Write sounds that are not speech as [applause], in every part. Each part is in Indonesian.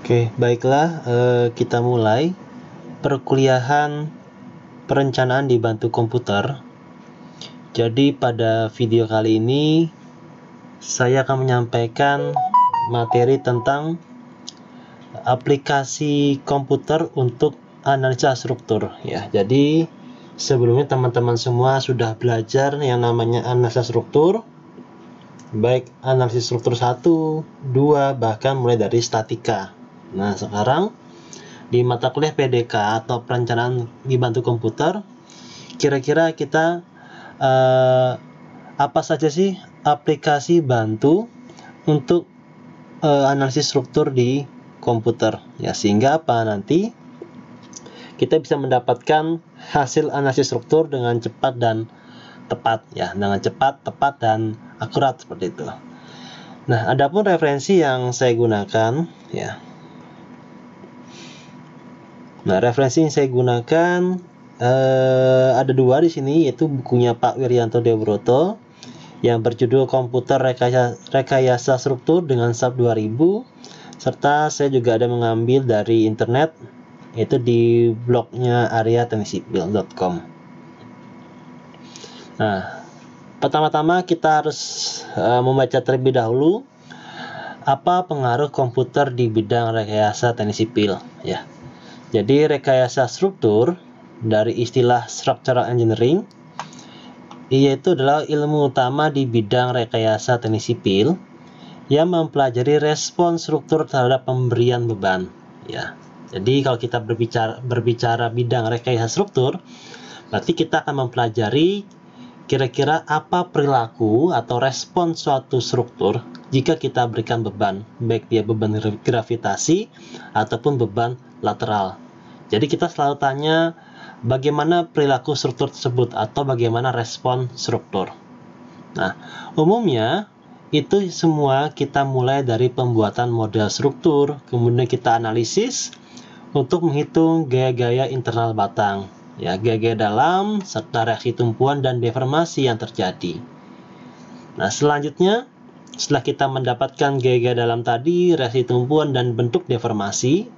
Oke, baiklah eh, kita mulai perkuliahan perencanaan dibantu komputer. Jadi pada video kali ini saya akan menyampaikan materi tentang aplikasi komputer untuk analisa struktur ya. Jadi sebelumnya teman-teman semua sudah belajar yang namanya analisa struktur baik analisis struktur 1, 2 bahkan mulai dari statika. Nah, sekarang di mata kuliah PDK atau perencanaan dibantu komputer, kira-kira kita eh, apa saja sih aplikasi bantu untuk eh, analisis struktur di komputer ya sehingga apa nanti kita bisa mendapatkan hasil analisis struktur dengan cepat dan tepat ya dengan cepat tepat dan akurat seperti itu. Nah, adapun referensi yang saya gunakan ya Nah, referensi yang saya gunakan eh, ada dua di sini, yaitu bukunya Pak Wiryanto Dewbroto yang berjudul Komputer Rekayasa, Rekayasa Struktur dengan SAP 2000, serta saya juga ada mengambil dari internet, yaitu di blognya areateknisipil.com. Nah, pertama-tama kita harus e, membaca terlebih dahulu apa pengaruh komputer di bidang rekayasa teknik sipil ya. Jadi rekayasa struktur dari istilah structural engineering yaitu adalah ilmu utama di bidang rekayasa teknik sipil yang mempelajari respon struktur terhadap pemberian beban ya. Jadi kalau kita berbicara berbicara bidang rekayasa struktur berarti kita akan mempelajari kira-kira apa perilaku atau respon suatu struktur jika kita berikan beban baik dia beban gravitasi ataupun beban lateral. Jadi kita selalu tanya bagaimana perilaku struktur tersebut atau bagaimana respon struktur. Nah, umumnya itu semua kita mulai dari pembuatan model struktur, kemudian kita analisis untuk menghitung gaya-gaya internal batang, ya gaya-gaya dalam serta reaksi tumpuan dan deformasi yang terjadi. Nah, selanjutnya setelah kita mendapatkan gaya-gaya dalam tadi, reaksi tumpuan dan bentuk deformasi,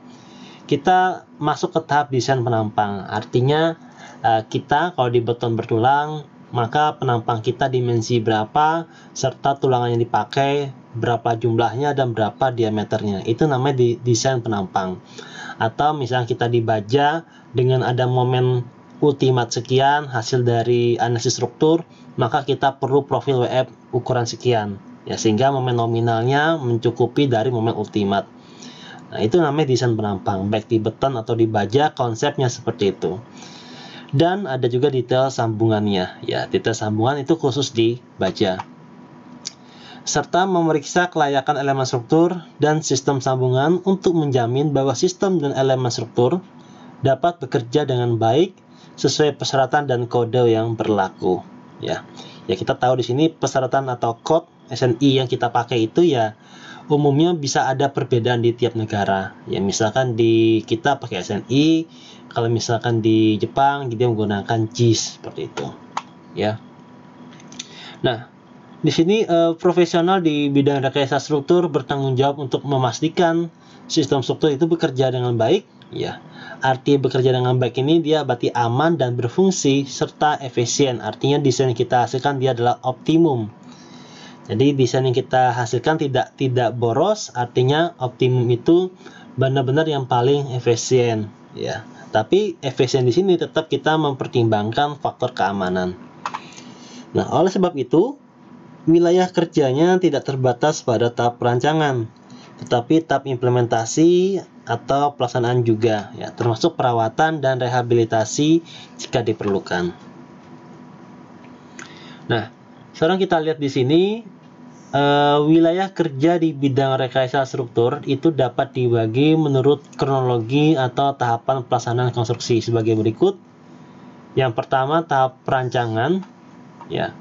kita masuk ke tahap desain penampang. Artinya eh, kita kalau di beton bertulang maka penampang kita dimensi berapa serta tulangan yang dipakai berapa jumlahnya dan berapa diameternya itu namanya desain penampang atau misalnya kita dibaja dengan ada momen ultimat sekian hasil dari analisis struktur maka kita perlu profil WF ukuran sekian ya sehingga momen nominalnya mencukupi dari momen ultimat Nah, itu namanya desain penampang. baik di beton atau di baja konsepnya seperti itu. Dan ada juga detail sambungannya. Ya, detail sambungan itu khusus di baja. Serta memeriksa kelayakan elemen struktur dan sistem sambungan untuk menjamin bahwa sistem dan elemen struktur dapat bekerja dengan baik sesuai persyaratan dan kode yang berlaku. Ya, ya kita tahu di sini persyaratan atau kode SNI yang kita pakai itu ya umumnya bisa ada perbedaan di tiap negara. Ya misalkan di kita pakai SNI, kalau misalkan di Jepang dia menggunakan JIS seperti itu. Ya. Nah, di sini eh, profesional di bidang rekayasa struktur bertanggung jawab untuk memastikan sistem struktur itu bekerja dengan baik ya. Arti bekerja dengan baik ini dia berarti aman dan berfungsi serta efisien. Artinya desain yang kita hasilkan dia adalah optimum jadi desain yang kita hasilkan tidak tidak boros, artinya optimum itu benar-benar yang paling efisien ya. Tapi efisien di sini tetap kita mempertimbangkan faktor keamanan. Nah, oleh sebab itu wilayah kerjanya tidak terbatas pada tahap perancangan, tetapi tahap implementasi atau pelaksanaan juga ya, termasuk perawatan dan rehabilitasi jika diperlukan. Nah, sekarang kita lihat di sini Uh, wilayah kerja di bidang rekayasa struktur itu dapat dibagi menurut kronologi atau tahapan pelaksanaan konstruksi sebagai berikut. Yang pertama tahap perancangan, ya,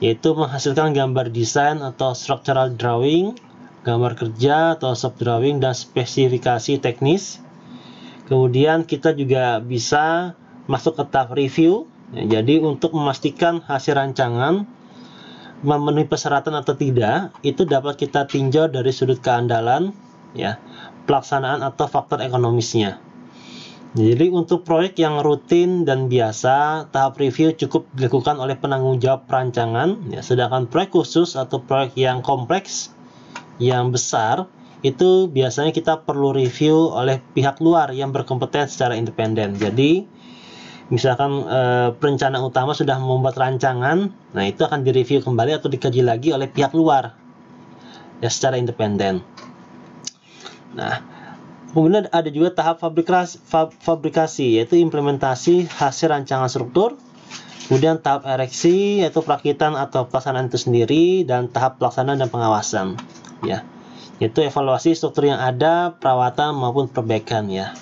yaitu menghasilkan gambar desain atau structural drawing, gambar kerja atau sub drawing dan spesifikasi teknis. Kemudian kita juga bisa masuk ke tahap review. Ya, jadi untuk memastikan hasil rancangan memenuhi persyaratan atau tidak itu dapat kita tinjau dari sudut keandalan ya pelaksanaan atau faktor ekonomisnya jadi untuk proyek yang rutin dan biasa tahap review cukup dilakukan oleh penanggung jawab perancangan ya, sedangkan proyek khusus atau proyek yang kompleks yang besar itu biasanya kita perlu review oleh pihak luar yang berkompeten secara independen jadi misalkan e, perencana utama sudah membuat rancangan, nah itu akan direview kembali atau dikaji lagi oleh pihak luar ya secara independen. Nah, kemudian ada juga tahap fabrikasi, fabrikasi yaitu implementasi hasil rancangan struktur, kemudian tahap ereksi yaitu perakitan atau pelaksanaan itu sendiri dan tahap pelaksanaan dan pengawasan ya yaitu evaluasi struktur yang ada, perawatan maupun perbaikan ya.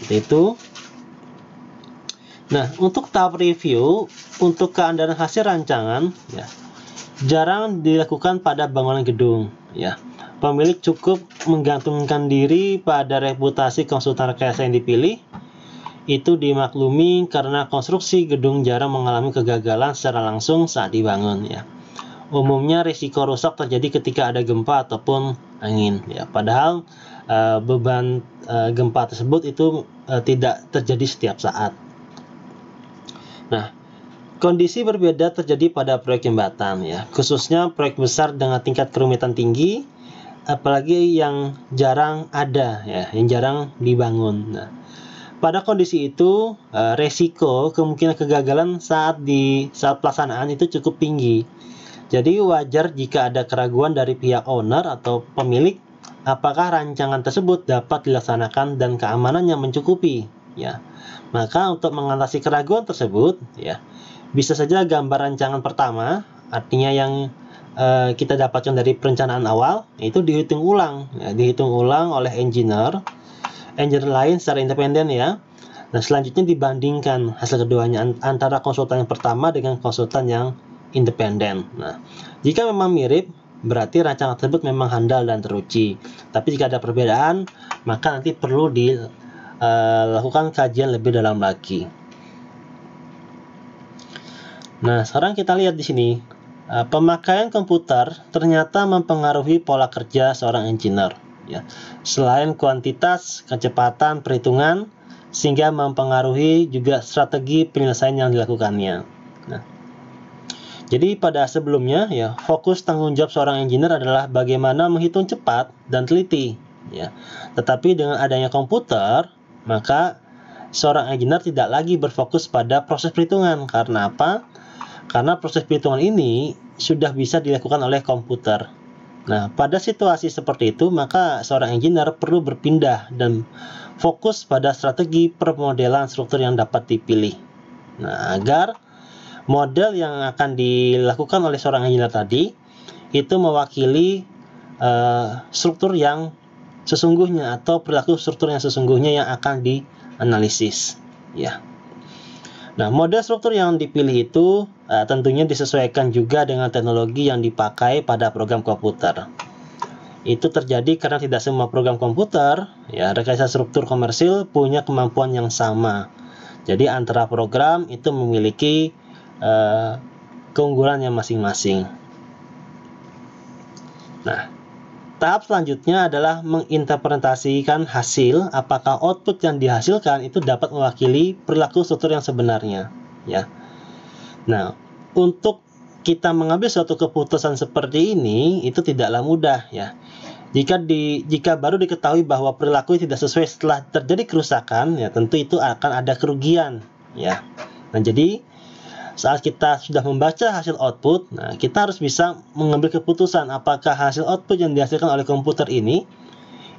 Seperti Itu Nah, untuk tahap review, untuk keandalan hasil rancangan, ya, jarang dilakukan pada bangunan gedung. Ya, pemilik cukup menggantungkan diri pada reputasi konsultan rekayasa yang dipilih. Itu dimaklumi karena konstruksi gedung jarang mengalami kegagalan secara langsung saat dibangun. Ya, umumnya risiko rusak terjadi ketika ada gempa ataupun angin. Ya, padahal uh, beban uh, gempa tersebut itu uh, tidak terjadi setiap saat. Nah, kondisi berbeda terjadi pada proyek jembatan ya, khususnya proyek besar dengan tingkat kerumitan tinggi, apalagi yang jarang ada ya, yang jarang dibangun. Nah, pada kondisi itu eh, resiko kemungkinan kegagalan saat di saat pelaksanaan itu cukup tinggi. Jadi wajar jika ada keraguan dari pihak owner atau pemilik apakah rancangan tersebut dapat dilaksanakan dan keamanannya mencukupi ya. Maka untuk mengatasi keraguan tersebut ya, bisa saja gambar rancangan pertama, artinya yang eh, kita dapatkan dari perencanaan awal itu dihitung ulang, ya, dihitung ulang oleh engineer engineer lain secara independen ya. Nah, selanjutnya dibandingkan hasil keduanya antara konsultan yang pertama dengan konsultan yang independen. Nah, jika memang mirip, berarti rancangan tersebut memang handal dan teruji. Tapi jika ada perbedaan, maka nanti perlu di uh, lakukan kajian lebih dalam lagi. Nah, sekarang kita lihat di sini. Uh, pemakaian komputer ternyata mempengaruhi pola kerja seorang engineer. Ya. Selain kuantitas, kecepatan, perhitungan, sehingga mempengaruhi juga strategi penyelesaian yang dilakukannya. Nah, jadi pada sebelumnya ya fokus tanggung jawab seorang engineer adalah bagaimana menghitung cepat dan teliti ya. Tetapi dengan adanya komputer maka seorang engineer tidak lagi berfokus pada proses perhitungan. Karena apa? Karena proses perhitungan ini sudah bisa dilakukan oleh komputer. Nah, pada situasi seperti itu, maka seorang engineer perlu berpindah dan fokus pada strategi permodelan struktur yang dapat dipilih. Nah, agar model yang akan dilakukan oleh seorang engineer tadi itu mewakili uh, struktur yang sesungguhnya atau perilaku struktur yang sesungguhnya yang akan dianalisis ya nah model struktur yang dipilih itu uh, tentunya disesuaikan juga dengan teknologi yang dipakai pada program komputer itu terjadi karena tidak semua program komputer ya rekayasa struktur komersil punya kemampuan yang sama jadi antara program itu memiliki uh, eh, yang masing-masing nah Tahap selanjutnya adalah menginterpretasikan hasil apakah output yang dihasilkan itu dapat mewakili perilaku struktur yang sebenarnya ya. Nah, untuk kita mengambil suatu keputusan seperti ini itu tidaklah mudah ya. Jika di jika baru diketahui bahwa perilaku tidak sesuai setelah terjadi kerusakan ya tentu itu akan ada kerugian ya. Nah, jadi saat kita sudah membaca hasil output, nah, kita harus bisa mengambil keputusan apakah hasil output yang dihasilkan oleh komputer ini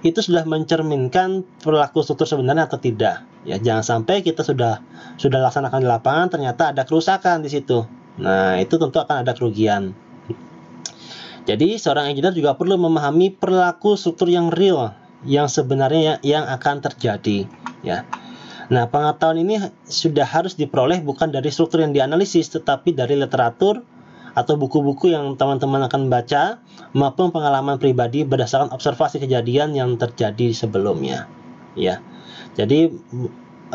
itu sudah mencerminkan perilaku struktur sebenarnya atau tidak. Ya, jangan sampai kita sudah sudah laksanakan di lapangan ternyata ada kerusakan di situ. Nah, itu tentu akan ada kerugian. Jadi, seorang engineer juga perlu memahami perilaku struktur yang real yang sebenarnya yang akan terjadi, ya. Nah, pengetahuan ini sudah harus diperoleh bukan dari struktur yang dianalisis, tetapi dari literatur atau buku-buku yang teman-teman akan baca, maupun pengalaman pribadi berdasarkan observasi kejadian yang terjadi sebelumnya. Ya, jadi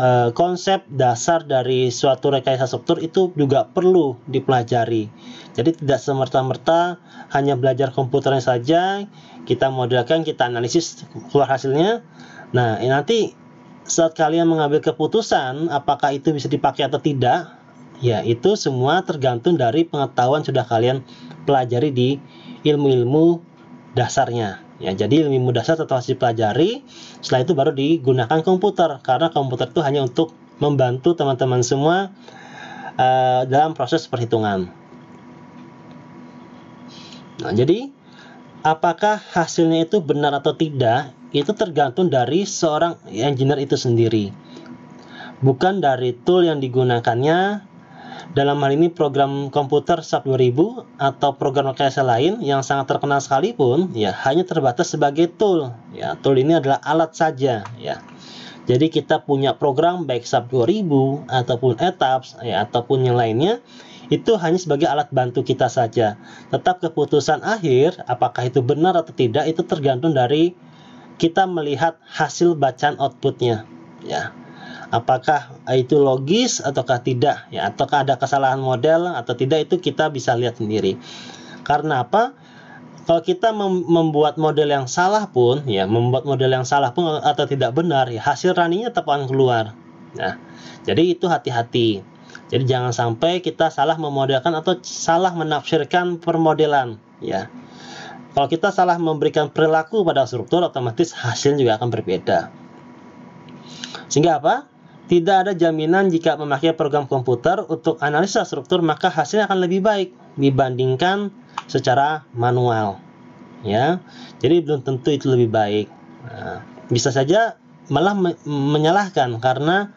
e, konsep dasar dari suatu rekayasa struktur itu juga perlu dipelajari. Jadi tidak semerta-merta hanya belajar komputernya saja, kita modelkan, kita analisis keluar hasilnya. Nah, nanti saat kalian mengambil keputusan apakah itu bisa dipakai atau tidak, ya itu semua tergantung dari pengetahuan sudah kalian pelajari di ilmu-ilmu dasarnya. Ya, jadi ilmu dasar tetap harus dipelajari, setelah itu baru digunakan komputer karena komputer itu hanya untuk membantu teman-teman semua uh, dalam proses perhitungan. Nah, jadi apakah hasilnya itu benar atau tidak itu tergantung dari seorang engineer itu sendiri bukan dari tool yang digunakannya dalam hal ini program komputer SAP 2000 atau program rekayasa lain yang sangat terkenal sekalipun ya hanya terbatas sebagai tool ya tool ini adalah alat saja ya jadi kita punya program baik SAP 2000 ataupun ETAPS ya, ataupun yang lainnya itu hanya sebagai alat bantu kita saja. Tetap keputusan akhir apakah itu benar atau tidak itu tergantung dari kita melihat hasil bacaan outputnya ya apakah itu logis ataukah tidak ya ataukah ada kesalahan model atau tidak itu kita bisa lihat sendiri karena apa kalau kita membuat model yang salah pun ya membuat model yang salah pun atau tidak benar ya hasil runningnya tetap akan keluar nah jadi itu hati-hati jadi jangan sampai kita salah memodelkan atau salah menafsirkan permodelan ya kalau kita salah memberikan perilaku pada struktur, otomatis hasil juga akan berbeda. Sehingga apa? Tidak ada jaminan jika memakai program komputer untuk analisa struktur, maka hasilnya akan lebih baik dibandingkan secara manual. Ya, jadi belum tentu itu lebih baik. Nah, bisa saja malah me menyalahkan karena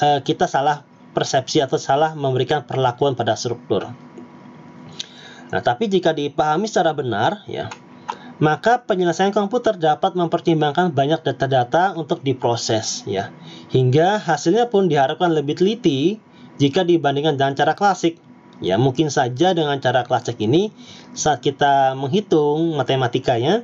e, kita salah persepsi atau salah memberikan perlakuan pada struktur. Nah, tapi jika dipahami secara benar, ya, maka penyelesaian komputer dapat mempertimbangkan banyak data-data untuk diproses, ya, hingga hasilnya pun diharapkan lebih teliti jika dibandingkan dengan cara klasik. Ya, mungkin saja dengan cara klasik ini, saat kita menghitung matematikanya,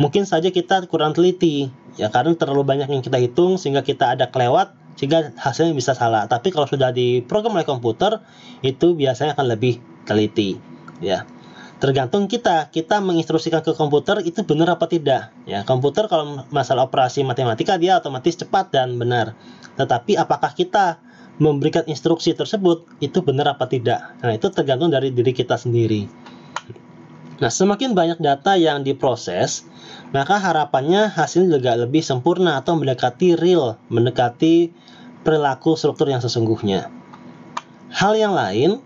mungkin saja kita kurang teliti, ya, karena terlalu banyak yang kita hitung sehingga kita ada kelewat sehingga hasilnya bisa salah. Tapi kalau sudah diprogram oleh komputer, itu biasanya akan lebih teliti ya tergantung kita kita menginstruksikan ke komputer itu benar apa tidak ya komputer kalau masalah operasi matematika dia otomatis cepat dan benar tetapi apakah kita memberikan instruksi tersebut itu benar apa tidak nah itu tergantung dari diri kita sendiri nah semakin banyak data yang diproses maka harapannya hasilnya juga lebih sempurna atau mendekati real mendekati perilaku struktur yang sesungguhnya hal yang lain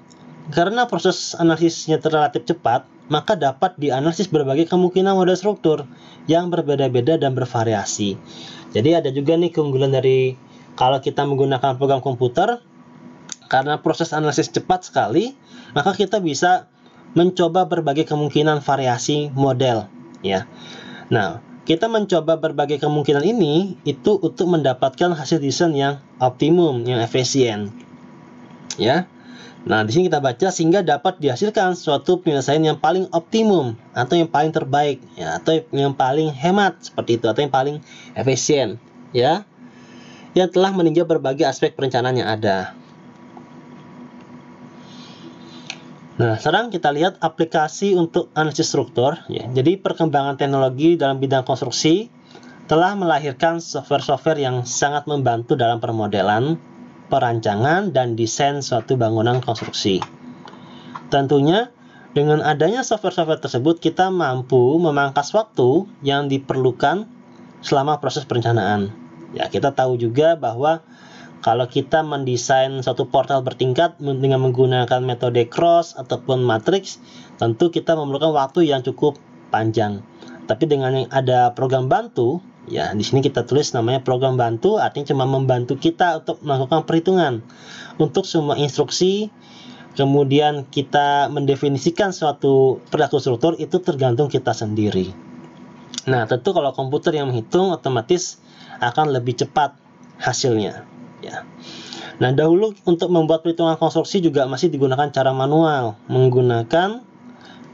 karena proses analisisnya relatif cepat, maka dapat dianalisis berbagai kemungkinan model struktur yang berbeda-beda dan bervariasi. Jadi ada juga nih keunggulan dari kalau kita menggunakan program komputer, karena proses analisis cepat sekali, maka kita bisa mencoba berbagai kemungkinan variasi model. Ya, nah kita mencoba berbagai kemungkinan ini itu untuk mendapatkan hasil desain yang optimum, yang efisien. Ya, Nah, di sini kita baca sehingga dapat dihasilkan suatu penyelesaian yang paling optimum atau yang paling terbaik ya atau yang paling hemat seperti itu atau yang paling efisien ya. Yang telah meninjau berbagai aspek perencanaan yang ada. Nah, sekarang kita lihat aplikasi untuk analisis struktur ya. Jadi perkembangan teknologi dalam bidang konstruksi telah melahirkan software-software yang sangat membantu dalam permodelan perancangan, dan desain suatu bangunan konstruksi. Tentunya, dengan adanya software-software tersebut, kita mampu memangkas waktu yang diperlukan selama proses perencanaan. Ya, kita tahu juga bahwa kalau kita mendesain suatu portal bertingkat dengan menggunakan metode cross ataupun matrix, tentu kita memerlukan waktu yang cukup panjang. Tapi dengan yang ada program bantu, Ya, di sini kita tulis namanya program bantu artinya cuma membantu kita untuk melakukan perhitungan untuk semua instruksi kemudian kita mendefinisikan suatu perilaku struktur itu tergantung kita sendiri. Nah, tentu kalau komputer yang menghitung otomatis akan lebih cepat hasilnya, ya. Nah, dahulu untuk membuat perhitungan konstruksi juga masih digunakan cara manual, menggunakan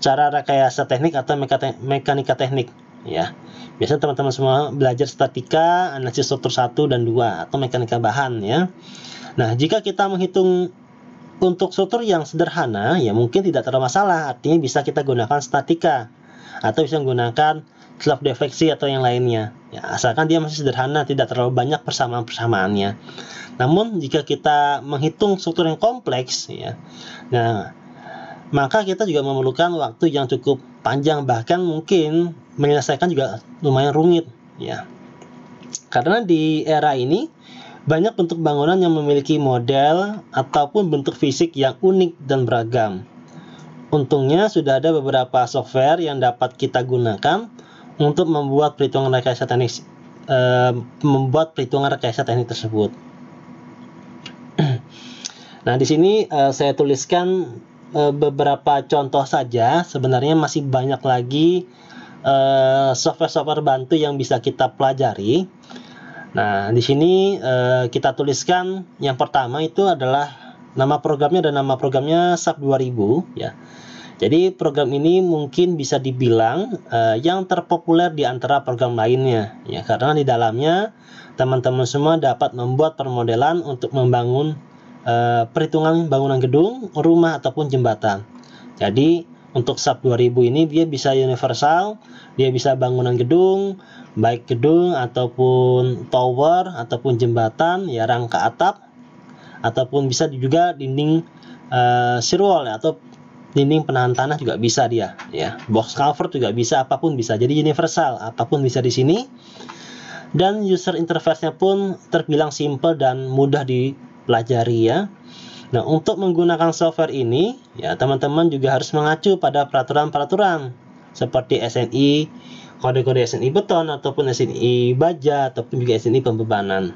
cara rekayasa teknik atau mekanika teknik ya. Biasa teman-teman semua belajar statika, analisis struktur 1 dan 2 atau mekanika bahan ya. Nah, jika kita menghitung untuk struktur yang sederhana ya mungkin tidak terlalu masalah, artinya bisa kita gunakan statika atau bisa menggunakan slab defleksi atau yang lainnya. Ya, asalkan dia masih sederhana, tidak terlalu banyak persamaan-persamaannya. Namun jika kita menghitung struktur yang kompleks ya. Nah, maka kita juga memerlukan waktu yang cukup panjang bahkan mungkin menyelesaikan juga lumayan rumit ya. Karena di era ini banyak bentuk bangunan yang memiliki model ataupun bentuk fisik yang unik dan beragam. Untungnya sudah ada beberapa software yang dapat kita gunakan untuk membuat perhitungan rekayasa teknik eh, membuat perhitungan rekayasa teknik tersebut. [clears throat] nah, di sini eh, saya tuliskan Eh, beberapa contoh saja, sebenarnya masih banyak lagi eh, software-software bantu yang bisa kita pelajari. Nah, di sini eh, kita tuliskan yang pertama itu adalah nama programnya dan nama programnya SAP 2000 ya. Jadi program ini mungkin bisa dibilang uh, yang terpopuler di antara program lainnya ya karena di dalamnya teman-teman semua dapat membuat permodelan untuk membangun Eh, perhitungan bangunan gedung, rumah ataupun jembatan. Jadi untuk sub 2000 ini dia bisa universal, dia bisa bangunan gedung, baik gedung ataupun tower ataupun jembatan, ya rangka atap ataupun bisa juga dinding uh, ya, atau dinding penahan tanah juga bisa dia ya. Box cover juga bisa, apapun bisa. Jadi universal, apapun bisa di sini. Dan user interface-nya pun terbilang simple dan mudah di pelajari ya. Nah, untuk menggunakan software ini, ya teman-teman juga harus mengacu pada peraturan-peraturan seperti SNI, kode-kode SNI beton ataupun SNI baja ataupun juga SNI pembebanan.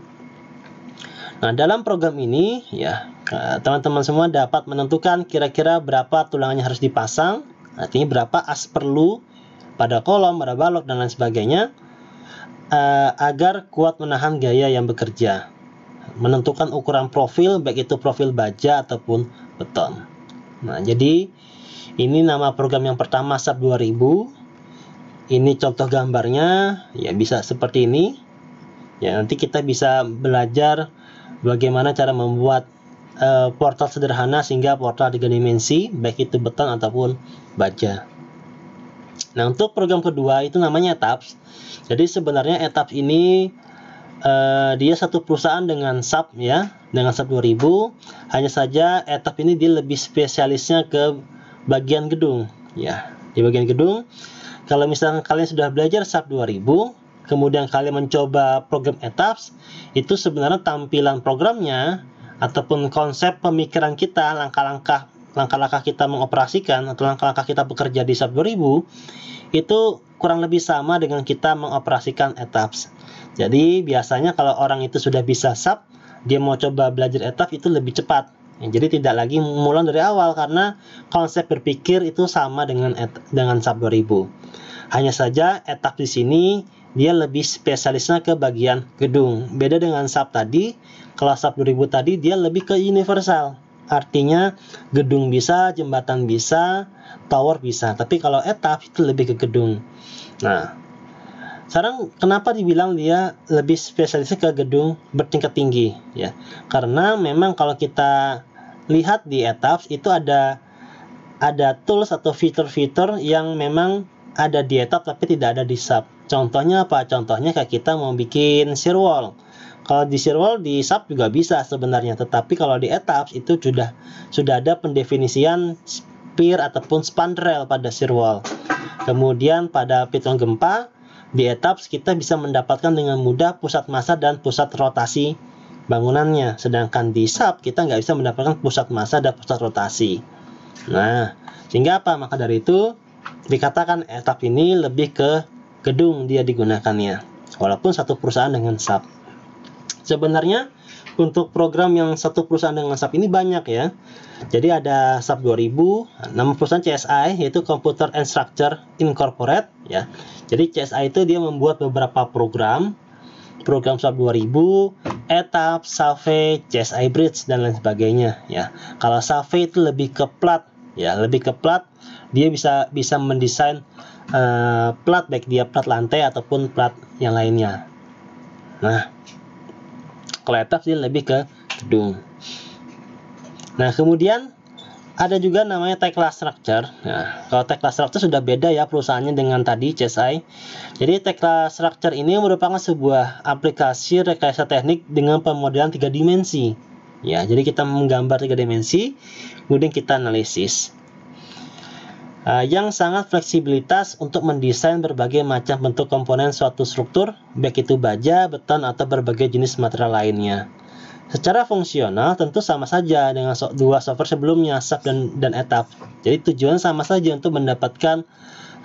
Nah, dalam program ini ya, eh, teman-teman semua dapat menentukan kira-kira berapa tulangannya harus dipasang, artinya berapa as perlu pada kolom, pada balok dan lain sebagainya uh, agar kuat menahan gaya yang bekerja menentukan ukuran profil baik itu profil baja ataupun beton. Nah, jadi ini nama program yang pertama SAP 2000. Ini contoh gambarnya, ya bisa seperti ini. Ya, nanti kita bisa belajar bagaimana cara membuat eh, portal sederhana sehingga portal tiga dimensi, baik itu beton ataupun baja. Nah, untuk program kedua itu namanya ETAPS. Jadi sebenarnya ETAPS ini Eh, dia satu perusahaan dengan sub ya, dengan sub 2000. Hanya saja ETAP ini dia lebih spesialisnya ke bagian gedung ya, di bagian gedung. Kalau misalnya kalian sudah belajar sub 2000, kemudian kalian mencoba program ETAPS, itu sebenarnya tampilan programnya ataupun konsep pemikiran kita, langkah-langkah langkah-langkah kita mengoperasikan atau langkah-langkah kita bekerja di sub 2000 itu kurang lebih sama dengan kita mengoperasikan ETAPS jadi biasanya kalau orang itu sudah bisa sub, dia mau coba belajar etaf itu lebih cepat. Ya, jadi tidak lagi mulai dari awal karena konsep berpikir itu sama dengan et, dengan sub 2000. Hanya saja etaf di sini dia lebih spesialisnya ke bagian gedung. Beda dengan sub tadi, kelas sub 2000 tadi dia lebih ke universal. Artinya gedung bisa, jembatan bisa, tower bisa. Tapi kalau etaf itu lebih ke gedung. Nah, sekarang kenapa dibilang dia lebih spesialis ke gedung bertingkat tinggi ya? Karena memang kalau kita lihat di ETAPS itu ada ada tools atau fitur-fitur yang memang ada di ETAP tapi tidak ada di sub. Contohnya apa? Contohnya kayak kita mau bikin wall. Kalau di wall di sub juga bisa sebenarnya, tetapi kalau di ETAPS itu sudah sudah ada pendefinisian pier ataupun span spandrel pada wall. Kemudian pada piton gempa di etaps kita bisa mendapatkan dengan mudah pusat massa dan pusat rotasi bangunannya. Sedangkan di sub kita nggak bisa mendapatkan pusat massa dan pusat rotasi. Nah, sehingga apa? Maka dari itu dikatakan etap ini lebih ke gedung dia digunakannya. Walaupun satu perusahaan dengan sub. Sebenarnya untuk program yang satu perusahaan dengan SAP ini banyak ya. Jadi ada SAP 2000, nama perusahaan CSI yaitu Computer and Structure Incorporated ya. Jadi CSI itu dia membuat beberapa program program SAP 2000, ETAP, save, CSI Bridge dan lain sebagainya ya. Kalau save itu lebih ke plat ya, lebih ke plat dia bisa bisa mendesain uh, plat baik dia plat lantai ataupun plat yang lainnya. Nah, kalau sih lebih ke gedung. Nah, kemudian ada juga namanya tag class structure. Nah, kalau tag class structure sudah beda ya perusahaannya dengan tadi CSI. Jadi tag class structure ini merupakan sebuah aplikasi rekayasa teknik dengan pemodelan tiga dimensi. Ya, jadi kita menggambar tiga dimensi, kemudian kita analisis. Eh, yang sangat fleksibilitas untuk mendesain berbagai macam bentuk komponen suatu struktur, baik itu baja, beton, atau berbagai jenis material lainnya. Secara fungsional tentu sama saja dengan so dua software sebelumnya, SAP dan, dan ETAP. Jadi tujuan sama saja untuk mendapatkan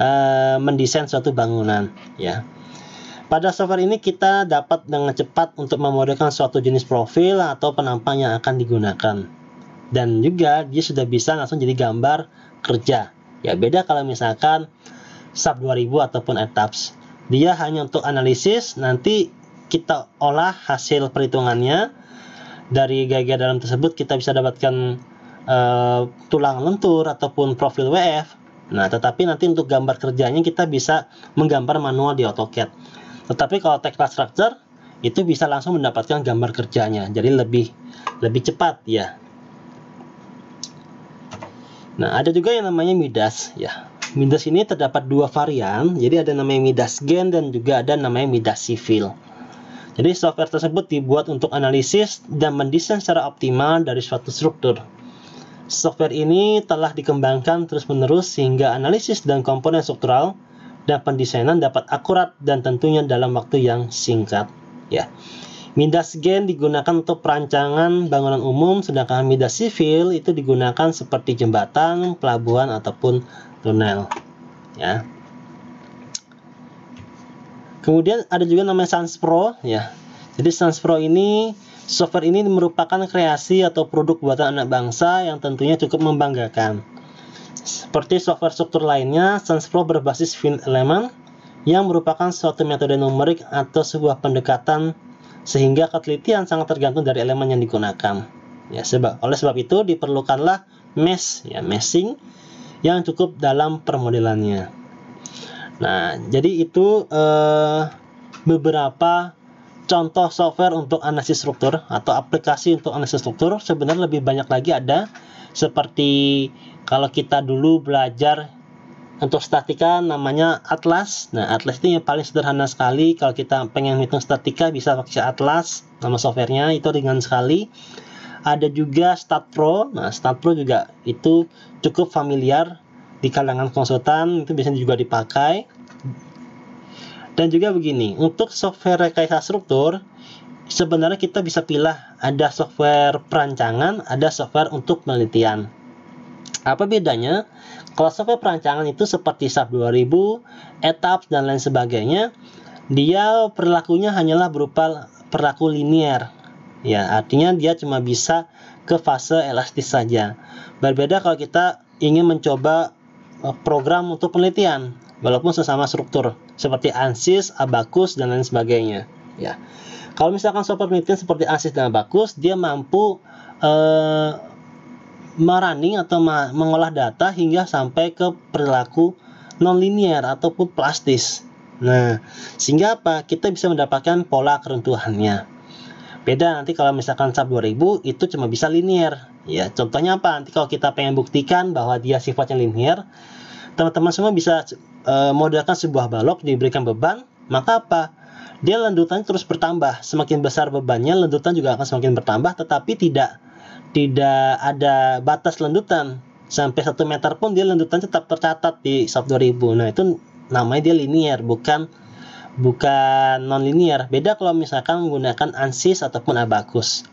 uh, mendesain suatu bangunan. ya. Pada software ini kita dapat dengan cepat untuk memodelkan suatu jenis profil atau penampang yang akan digunakan. Dan juga dia sudah bisa langsung jadi gambar kerja Ya beda kalau misalkan sub 2000 ataupun ETAPS. Dia hanya untuk analisis, nanti kita olah hasil perhitungannya dari gaya gaya dalam tersebut kita bisa dapatkan uh, tulang lentur ataupun profil WF. Nah, tetapi nanti untuk gambar kerjanya kita bisa menggambar manual di AutoCAD. Tetapi kalau tekla structure itu bisa langsung mendapatkan gambar kerjanya. Jadi lebih lebih cepat ya. Nah, ada juga yang namanya Midas ya. Midas ini terdapat dua varian, jadi ada namanya Midas Gen dan juga ada namanya Midas Civil. Jadi software tersebut dibuat untuk analisis dan mendesain secara optimal dari suatu struktur. Software ini telah dikembangkan terus-menerus sehingga analisis dan komponen struktural dan pendesainan dapat akurat dan tentunya dalam waktu yang singkat. Ya. Midas gen digunakan untuk perancangan bangunan umum, sedangkan midas sivil itu digunakan seperti jembatan, pelabuhan, ataupun tunnel. Ya. Kemudian ada juga namanya Sanspro ya. Jadi Sans Pro ini software ini merupakan kreasi atau produk buatan anak bangsa yang tentunya cukup membanggakan. Seperti software struktur lainnya, Sans Pro berbasis fin element yang merupakan suatu metode numerik atau sebuah pendekatan sehingga ketelitian sangat tergantung dari elemen yang digunakan. Ya, sebab oleh sebab itu diperlukanlah mesh ya meshing yang cukup dalam permodelannya. Nah, jadi itu eh, beberapa contoh software untuk analisis struktur atau aplikasi untuk analisis struktur. Sebenarnya lebih banyak lagi ada seperti kalau kita dulu belajar untuk statika namanya atlas. Nah, atlas ini yang paling sederhana sekali. Kalau kita pengen hitung statika bisa pakai atlas. Nama softwarenya itu ringan sekali. Ada juga stat pro. Nah, stat pro juga itu cukup familiar di kalangan konsultan itu biasanya juga dipakai. Dan juga begini, untuk software rekayasa struktur sebenarnya kita bisa pilih ada software perancangan, ada software untuk penelitian. Apa bedanya? Kalau software perancangan itu seperti SAP 2000, ETAPS, dan lain sebagainya, dia perilakunya hanyalah berupa perilaku linier. Ya, artinya dia cuma bisa ke fase elastis saja. Berbeda kalau kita ingin mencoba eh, program untuk penelitian, walaupun sesama struktur, seperti ANSYS, ABACUS, dan lain sebagainya. Ya. Kalau misalkan software penelitian seperti ANSYS dan ABACUS, dia mampu eh, merunning atau mengolah data hingga sampai ke perilaku nonlinier ataupun plastis. Nah, sehingga apa? Kita bisa mendapatkan pola keruntuhannya. Beda nanti kalau misalkan sub 2000 itu cuma bisa linier. Ya, contohnya apa? Nanti kalau kita pengen buktikan bahwa dia sifatnya linier, teman-teman semua bisa e, modelkan sebuah balok diberikan beban, maka apa? Dia lendutannya terus bertambah. Semakin besar bebannya, lendutan juga akan semakin bertambah tetapi tidak tidak ada batas lendutan sampai satu meter pun dia lendutan tetap tercatat di soft 2000 nah itu namanya dia linear bukan bukan non linear beda kalau misalkan menggunakan ansis ataupun abacus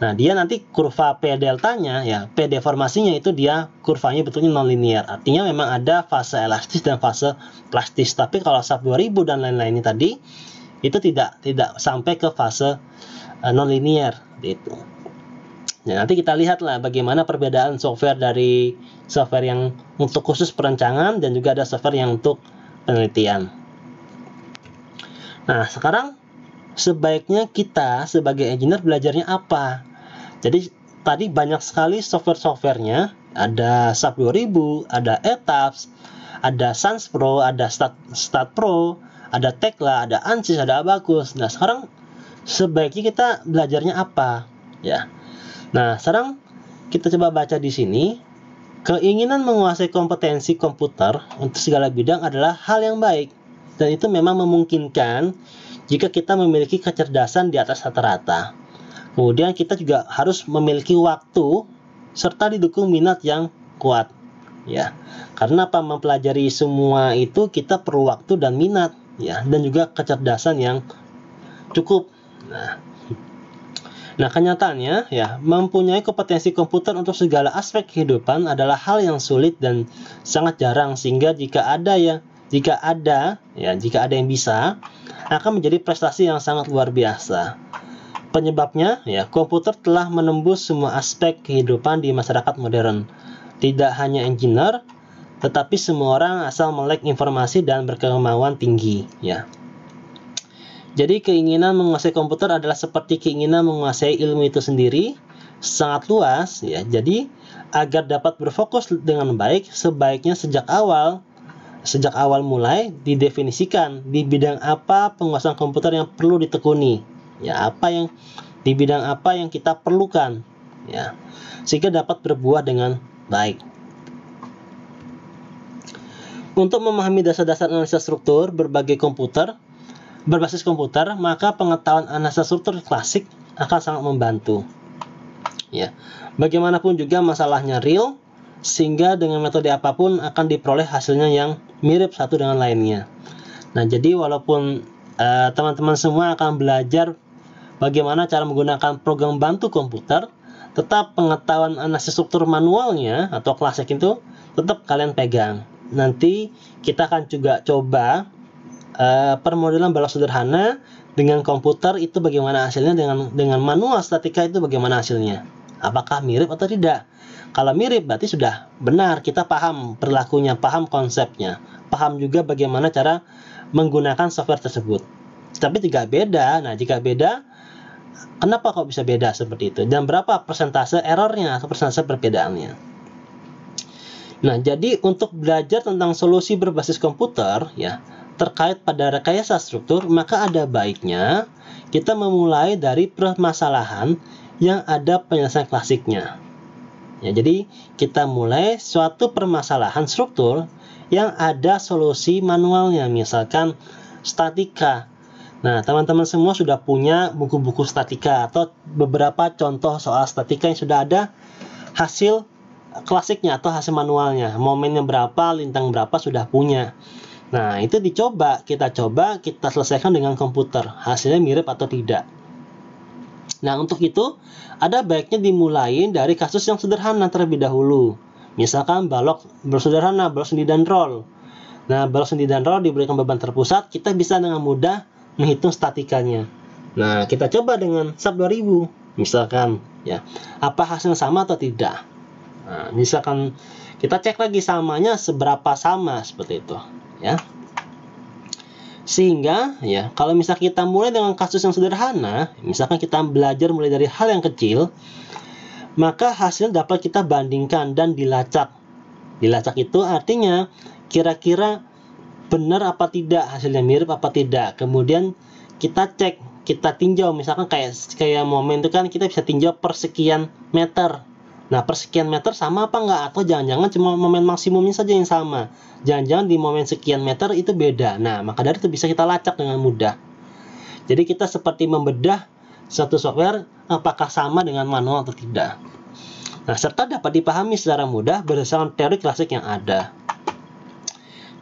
nah dia nanti kurva p deltanya ya p deformasinya itu dia kurvanya betulnya non linear artinya memang ada fase elastis dan fase plastis tapi kalau sub 2000 dan lain-lainnya tadi itu tidak tidak sampai ke fase uh, eh, non linear itu Nah, nanti kita lihatlah bagaimana perbedaan software dari software yang untuk khusus perencanaan dan juga ada software yang untuk penelitian. Nah, sekarang sebaiknya kita sebagai engineer belajarnya apa? Jadi tadi banyak sekali software-softwarenya, ada SAP 2000, ada ETAPS, ada Sans Pro, ada Stat, Stat Pro, ada Tekla, ada Ansys, ada Abacus. Nah, sekarang sebaiknya kita belajarnya apa? Ya. Nah, sekarang kita coba baca di sini. Keinginan menguasai kompetensi komputer untuk segala bidang adalah hal yang baik dan itu memang memungkinkan jika kita memiliki kecerdasan di atas rata-rata. Kemudian kita juga harus memiliki waktu serta didukung minat yang kuat. Ya. Karena apa mempelajari semua itu kita perlu waktu dan minat ya dan juga kecerdasan yang cukup. Nah, Nah, kenyataannya ya, mempunyai kompetensi komputer untuk segala aspek kehidupan adalah hal yang sulit dan sangat jarang sehingga jika ada ya, jika ada ya, jika ada yang bisa akan menjadi prestasi yang sangat luar biasa. Penyebabnya ya, komputer telah menembus semua aspek kehidupan di masyarakat modern. Tidak hanya engineer, tetapi semua orang asal melek informasi dan berkemauan tinggi ya. Jadi keinginan menguasai komputer adalah seperti keinginan menguasai ilmu itu sendiri, sangat luas ya. Jadi agar dapat berfokus dengan baik, sebaiknya sejak awal sejak awal mulai didefinisikan di bidang apa penguasaan komputer yang perlu ditekuni. Ya, apa yang di bidang apa yang kita perlukan ya. Sehingga dapat berbuah dengan baik. Untuk memahami dasar-dasar analisa struktur berbagai komputer, berbasis komputer, maka pengetahuan analisa struktur klasik akan sangat membantu. Ya. Bagaimanapun juga masalahnya real, sehingga dengan metode apapun akan diperoleh hasilnya yang mirip satu dengan lainnya. Nah, jadi walaupun eh, teman-teman uh, semua akan belajar bagaimana cara menggunakan program bantu komputer, tetap pengetahuan analisis struktur manualnya atau klasik itu tetap kalian pegang. Nanti kita akan juga coba Eh, permodelan balok sederhana dengan komputer itu bagaimana hasilnya dengan dengan manual statika itu bagaimana hasilnya? Apakah mirip atau tidak? Kalau mirip berarti sudah benar kita paham perilakunya, paham konsepnya, paham juga bagaimana cara menggunakan software tersebut. Tapi jika beda, nah jika beda kenapa kok bisa beda seperti itu dan berapa persentase errornya atau persentase perbedaannya? Nah, jadi untuk belajar tentang solusi berbasis komputer ya, terkait pada rekayasa struktur, maka ada baiknya kita memulai dari permasalahan yang ada penyelesaian klasiknya. Ya, jadi kita mulai suatu permasalahan struktur yang ada solusi manualnya, misalkan statika. Nah, teman-teman semua sudah punya buku-buku statika atau beberapa contoh soal statika yang sudah ada hasil klasiknya atau hasil manualnya. Momennya berapa, lintang berapa sudah punya. Nah, itu dicoba, kita coba, kita selesaikan dengan komputer. Hasilnya mirip atau tidak. Nah, untuk itu, ada baiknya dimulai dari kasus yang sederhana terlebih dahulu. Misalkan balok bersederhana, balok sendi dan roll. Nah, balok sendi dan roll diberikan beban terpusat, kita bisa dengan mudah menghitung statikanya. Nah, kita coba dengan sub 2000 misalkan ya. Apa hasilnya sama atau tidak? Nah, misalkan kita cek lagi samanya seberapa sama seperti itu ya. Sehingga ya, kalau misal kita mulai dengan kasus yang sederhana, misalkan kita belajar mulai dari hal yang kecil, maka hasil dapat kita bandingkan dan dilacak. Dilacak itu artinya kira-kira benar apa tidak, hasilnya mirip apa tidak. Kemudian kita cek, kita tinjau misalkan kayak kayak momen itu kan kita bisa tinjau persekian meter Nah, persekian meter sama apa enggak? Atau jangan-jangan cuma momen maksimumnya saja yang sama. Jangan-jangan di momen sekian meter itu beda. Nah, maka dari itu bisa kita lacak dengan mudah. Jadi kita seperti membedah satu software apakah sama dengan manual atau tidak. Nah, serta dapat dipahami secara mudah berdasarkan teori klasik yang ada.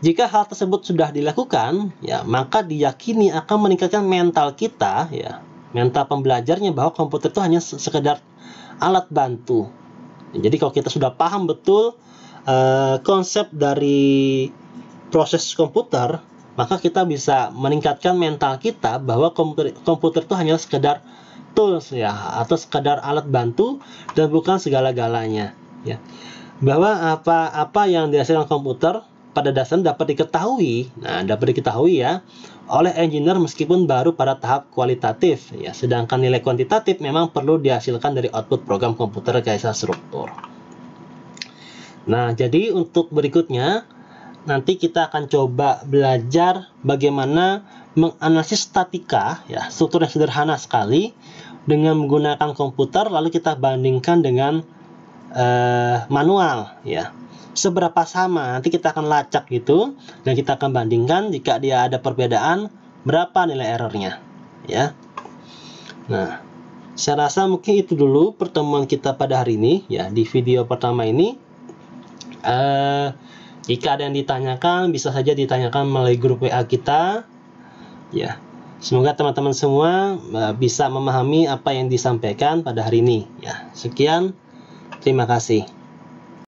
Jika hal tersebut sudah dilakukan, ya maka diyakini akan meningkatkan mental kita, ya mental pembelajarnya bahwa komputer itu hanya sekedar alat bantu, jadi kalau kita sudah paham betul uh, konsep dari proses komputer, maka kita bisa meningkatkan mental kita bahwa komputer, komputer itu hanya sekedar tools ya atau sekedar alat bantu dan bukan segala-galanya ya. Bahwa apa-apa yang dihasilkan komputer pada dasarnya dapat diketahui, nah dapat diketahui ya oleh engineer meskipun baru pada tahap kualitatif ya, sedangkan nilai kuantitatif memang perlu dihasilkan dari output program komputer garis struktur. Nah, jadi untuk berikutnya nanti kita akan coba belajar bagaimana menganalisis statika ya, struktur yang sederhana sekali dengan menggunakan komputer lalu kita bandingkan dengan uh, manual ya seberapa sama nanti kita akan lacak gitu dan kita akan bandingkan jika dia ada perbedaan berapa nilai errornya ya nah saya rasa mungkin itu dulu pertemuan kita pada hari ini ya di video pertama ini uh, jika ada yang ditanyakan bisa saja ditanyakan melalui grup WA kita ya Semoga teman-teman semua eh, bisa memahami apa yang disampaikan pada hari ini. Ya, sekian. Terima kasih.